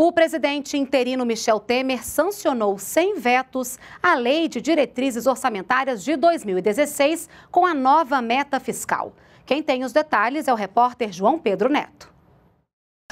O presidente interino Michel Temer sancionou sem vetos a Lei de Diretrizes Orçamentárias de 2016 com a nova meta fiscal. Quem tem os detalhes é o repórter João Pedro Neto.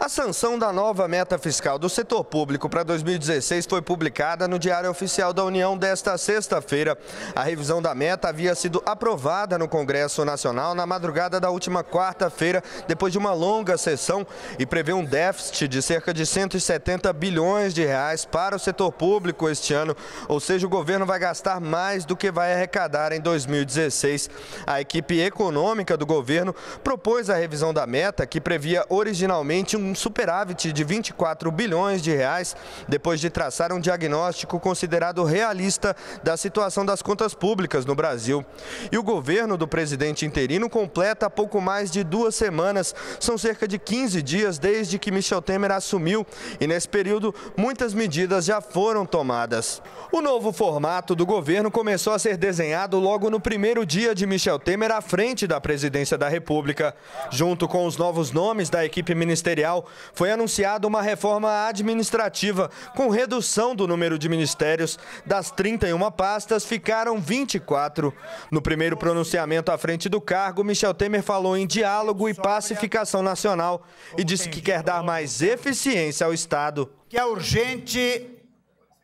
A sanção da nova meta fiscal do setor público para 2016 foi publicada no Diário Oficial da União desta sexta-feira. A revisão da meta havia sido aprovada no Congresso Nacional na madrugada da última quarta-feira, depois de uma longa sessão, e prevê um déficit de cerca de 170 bilhões de reais para o setor público este ano, ou seja, o governo vai gastar mais do que vai arrecadar em 2016. A equipe econômica do governo propôs a revisão da meta, que previa originalmente um um superávit de 24 bilhões de reais, depois de traçar um diagnóstico considerado realista da situação das contas públicas no Brasil. E o governo do presidente interino completa pouco mais de duas semanas, são cerca de 15 dias desde que Michel Temer assumiu, e nesse período muitas medidas já foram tomadas. O novo formato do governo começou a ser desenhado logo no primeiro dia de Michel Temer à frente da presidência da República. Junto com os novos nomes da equipe ministerial, Federal, foi anunciada uma reforma administrativa com redução do número de ministérios. Das 31 pastas, ficaram 24. No primeiro pronunciamento à frente do cargo, Michel Temer falou em diálogo e pacificação nacional e disse que quer dar mais eficiência ao Estado. Que é urgente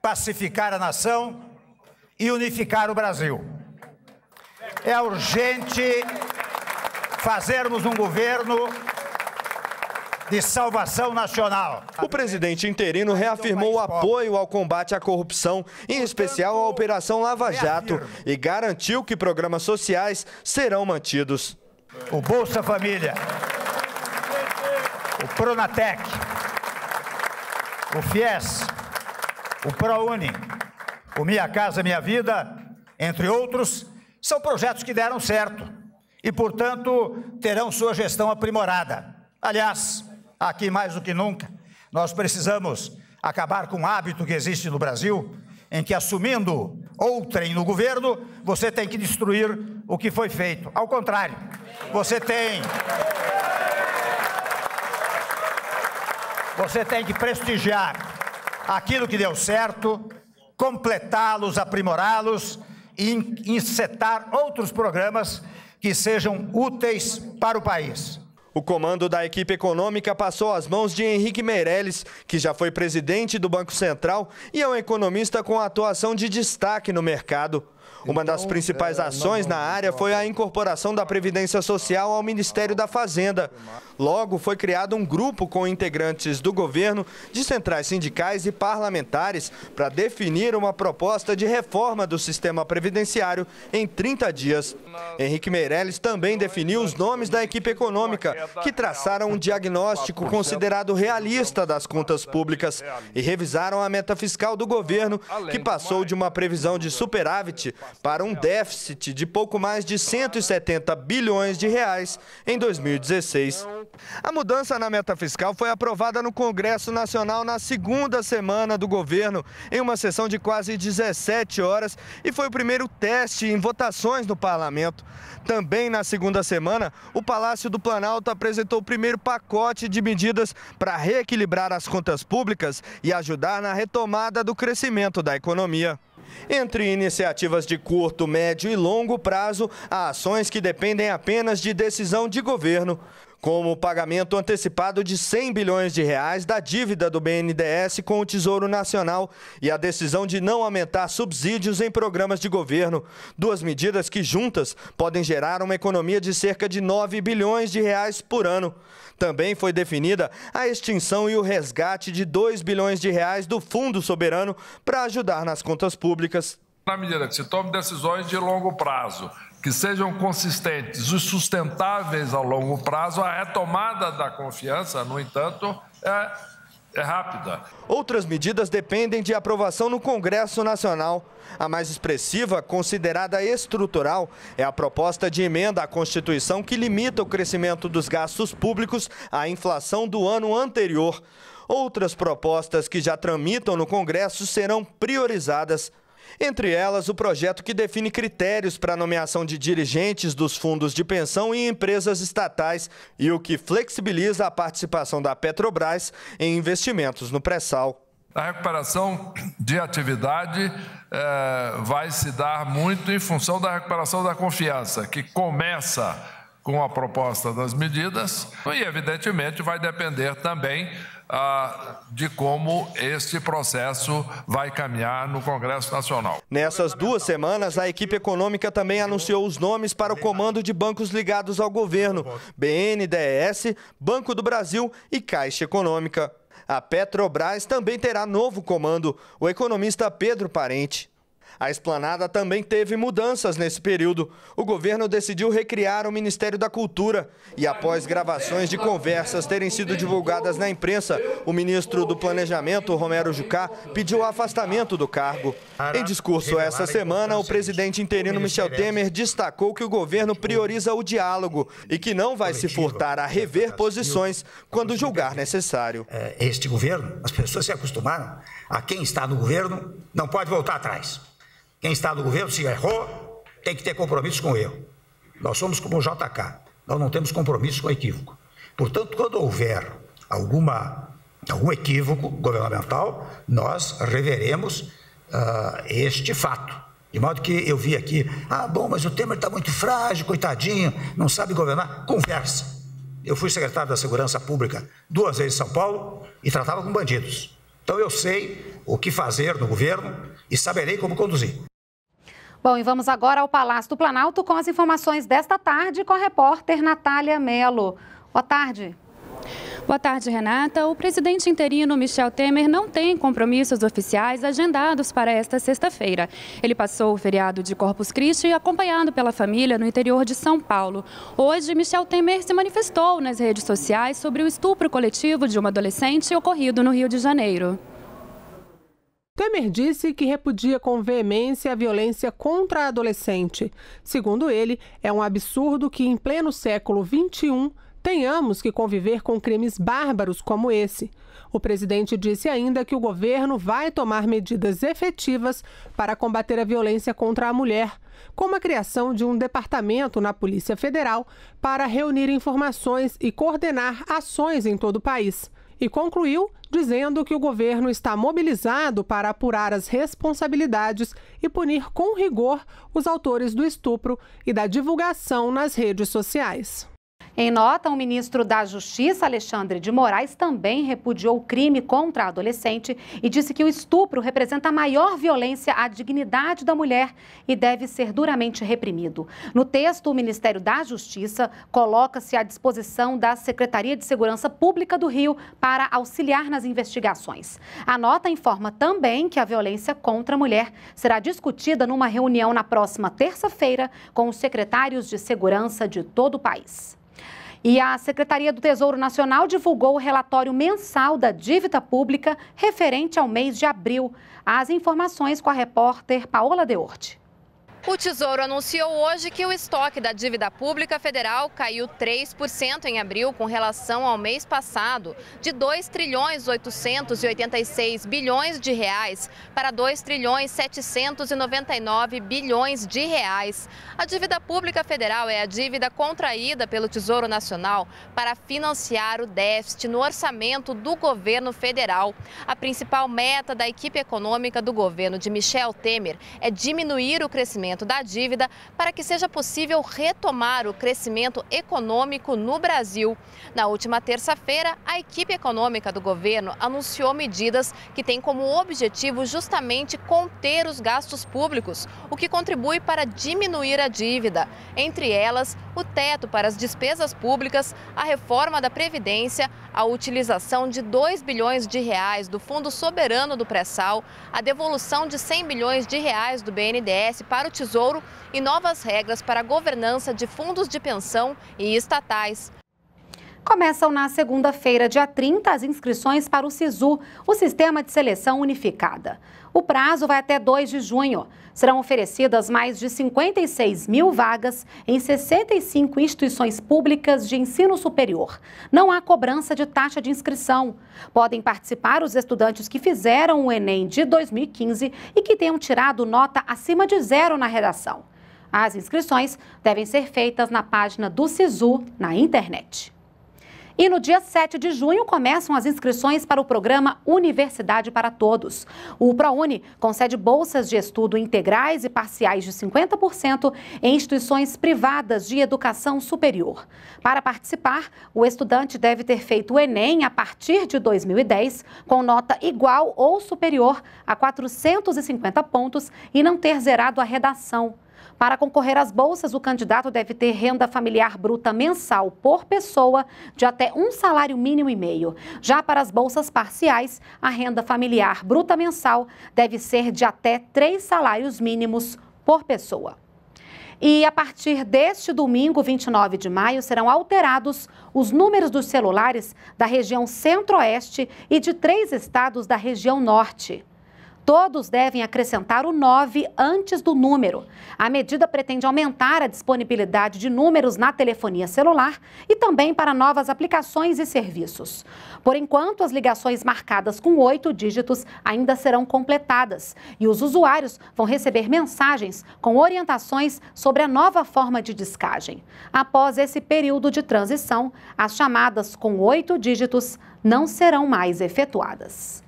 pacificar a nação e unificar o Brasil. É urgente fazermos um governo de salvação nacional. O presidente interino reafirmou o apoio ao combate à corrupção, em especial à Operação Lava Jato, e garantiu que programas sociais serão mantidos. O Bolsa Família, o Pronatec, o FIES, o ProUni, o Minha Casa Minha Vida, entre outros, são projetos que deram certo e, portanto, terão sua gestão aprimorada. Aliás, aqui mais do que nunca. Nós precisamos acabar com o hábito que existe no Brasil, em que assumindo outrem no governo, você tem que destruir o que foi feito. Ao contrário, você tem. Você tem que prestigiar aquilo que deu certo, completá-los, aprimorá-los e incetar outros programas que sejam úteis para o país. O comando da equipe econômica passou às mãos de Henrique Meirelles, que já foi presidente do Banco Central e é um economista com atuação de destaque no mercado. Uma das então, principais é, ações na área então foi a incorporação da Previdência Social ao Ministério da Fazenda. Logo, foi criado um grupo com integrantes do governo, de centrais sindicais e parlamentares para definir uma proposta de reforma do sistema previdenciário em 30 dias. Henrique Meirelles também definiu os nomes da equipe econômica, que traçaram um diagnóstico considerado realista das contas públicas e revisaram a meta fiscal do governo, que passou de uma previsão de superávit para um déficit de pouco mais de 170 bilhões de reais em 2016. A mudança na meta fiscal foi aprovada no Congresso Nacional na segunda semana do governo, em uma sessão de quase 17 horas, e foi o primeiro teste em votações no parlamento. Também na segunda semana, o Palácio do Planalto apresentou o primeiro pacote de medidas para reequilibrar as contas públicas e ajudar na retomada do crescimento da economia. Entre iniciativas de curto, médio e longo prazo, há ações que dependem apenas de decisão de governo, como o pagamento antecipado de 100 bilhões de reais da dívida do BNDES com o Tesouro Nacional e a decisão de não aumentar subsídios em programas de governo, duas medidas que juntas podem gerar uma economia de cerca de 9 bilhões de reais por ano. Também foi definida a extinção e o resgate de 2 bilhões de reais do Fundo Soberano para ajudar nas contas públicas. Na medida que se tome decisões de longo prazo, que sejam consistentes e sustentáveis a longo prazo, a retomada da confiança, no entanto, é é rápida. Outras medidas dependem de aprovação no Congresso Nacional. A mais expressiva, considerada estrutural, é a proposta de emenda à Constituição que limita o crescimento dos gastos públicos à inflação do ano anterior. Outras propostas que já tramitam no Congresso serão priorizadas. Entre elas, o projeto que define critérios para a nomeação de dirigentes dos fundos de pensão em empresas estatais e o que flexibiliza a participação da Petrobras em investimentos no pré-sal. A recuperação de atividade eh, vai se dar muito em função da recuperação da confiança, que começa com a proposta das medidas e, evidentemente, vai depender também de como este processo vai caminhar no Congresso Nacional. Nessas duas semanas, a equipe econômica também anunciou os nomes para o comando de bancos ligados ao governo: BNDES, Banco do Brasil e Caixa Econômica. A Petrobras também terá novo comando, o economista Pedro Parente. A esplanada também teve mudanças nesse período. O governo decidiu recriar o Ministério da Cultura e, após gravações de conversas terem sido divulgadas na imprensa, o ministro do Planejamento, Romero Jucá, pediu o afastamento do cargo. Em discurso essa semana, o presidente interino Michel Temer destacou que o governo prioriza o diálogo e que não vai se furtar a rever posições quando julgar necessário. É, este governo, as pessoas se acostumaram a quem está no governo não pode voltar atrás. Quem está no governo, se errou, tem que ter compromisso com o erro. Nós somos como o JK, nós não temos compromisso com o equívoco. Portanto, quando houver alguma, algum equívoco governamental, nós reveremos uh, este fato. De modo que eu vi aqui, ah, bom, mas o Temer está muito frágil, coitadinho, não sabe governar. Conversa. Eu fui secretário da Segurança Pública duas vezes em São Paulo e tratava com bandidos. Então eu sei o que fazer no governo e saberei como conduzir. Bom, e vamos agora ao Palácio do Planalto com as informações desta tarde com a repórter Natália Melo. Boa tarde. Boa tarde, Renata. O presidente interino Michel Temer não tem compromissos oficiais agendados para esta sexta-feira. Ele passou o feriado de Corpus Christi acompanhado pela família no interior de São Paulo. Hoje, Michel Temer se manifestou nas redes sociais sobre o estupro coletivo de uma adolescente ocorrido no Rio de Janeiro. Temer disse que repudia com veemência a violência contra a adolescente. Segundo ele, é um absurdo que, em pleno século XXI, tenhamos que conviver com crimes bárbaros como esse. O presidente disse ainda que o governo vai tomar medidas efetivas para combater a violência contra a mulher, como a criação de um departamento na Polícia Federal para reunir informações e coordenar ações em todo o país e concluiu dizendo que o governo está mobilizado para apurar as responsabilidades e punir com rigor os autores do estupro e da divulgação nas redes sociais. Em nota, o ministro da Justiça, Alexandre de Moraes, também repudiou o crime contra a adolescente e disse que o estupro representa a maior violência à dignidade da mulher e deve ser duramente reprimido. No texto, o Ministério da Justiça coloca-se à disposição da Secretaria de Segurança Pública do Rio para auxiliar nas investigações. A nota informa também que a violência contra a mulher será discutida numa reunião na próxima terça-feira com os secretários de segurança de todo o país. E a Secretaria do Tesouro Nacional divulgou o relatório mensal da dívida pública referente ao mês de abril. As informações com a repórter Paola Deorte. O Tesouro anunciou hoje que o estoque da dívida pública federal caiu 3% em abril com relação ao mês passado, de 2 trilhões 886 bilhões de reais para 2 trilhões 799 bilhões de reais. A dívida pública federal é a dívida contraída pelo Tesouro Nacional para financiar o déficit no orçamento do governo federal. A principal meta da equipe econômica do governo de Michel Temer é diminuir o crescimento pagamento da dívida para que seja possível retomar o crescimento econômico no Brasil. Na última terça-feira, a equipe econômica do governo anunciou medidas que têm como objetivo justamente conter os gastos públicos, o que contribui para diminuir a dívida. Entre elas, o teto para as despesas públicas, a reforma da Previdência, a utilização de 2 bilhões de reais do Fundo Soberano do Pré-Sal, a devolução de 100 bilhões de reais do BNDES para o Tesouro Tesouro e novas regras para a governança de fundos de pensão e estatais. Começam na segunda-feira, dia 30, as inscrições para o SISU, o Sistema de Seleção Unificada. O prazo vai até 2 de junho. Serão oferecidas mais de 56 mil vagas em 65 instituições públicas de ensino superior. Não há cobrança de taxa de inscrição. Podem participar os estudantes que fizeram o Enem de 2015 e que tenham tirado nota acima de zero na redação. As inscrições devem ser feitas na página do SISU na internet. E no dia 7 de junho começam as inscrições para o programa Universidade para Todos. O ProUni concede bolsas de estudo integrais e parciais de 50% em instituições privadas de educação superior. Para participar, o estudante deve ter feito o Enem a partir de 2010, com nota igual ou superior a 450 pontos e não ter zerado a redação. Para concorrer às bolsas, o candidato deve ter renda familiar bruta mensal por pessoa de até um salário mínimo e meio. Já para as bolsas parciais, a renda familiar bruta mensal deve ser de até três salários mínimos por pessoa. E a partir deste domingo, 29 de maio, serão alterados os números dos celulares da região Centro-Oeste e de três estados da região Norte. Todos devem acrescentar o 9 antes do número. A medida pretende aumentar a disponibilidade de números na telefonia celular e também para novas aplicações e serviços. Por enquanto, as ligações marcadas com oito dígitos ainda serão completadas e os usuários vão receber mensagens com orientações sobre a nova forma de descagem. Após esse período de transição, as chamadas com oito dígitos não serão mais efetuadas.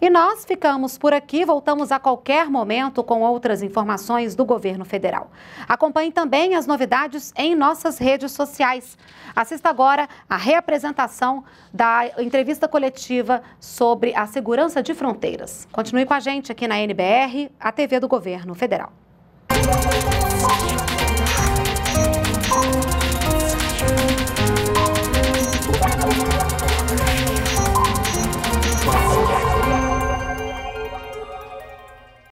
E nós ficamos por aqui, voltamos a qualquer momento com outras informações do governo federal. Acompanhe também as novidades em nossas redes sociais. Assista agora a reapresentação da entrevista coletiva sobre a segurança de fronteiras. Continue com a gente aqui na NBR, a TV do governo federal.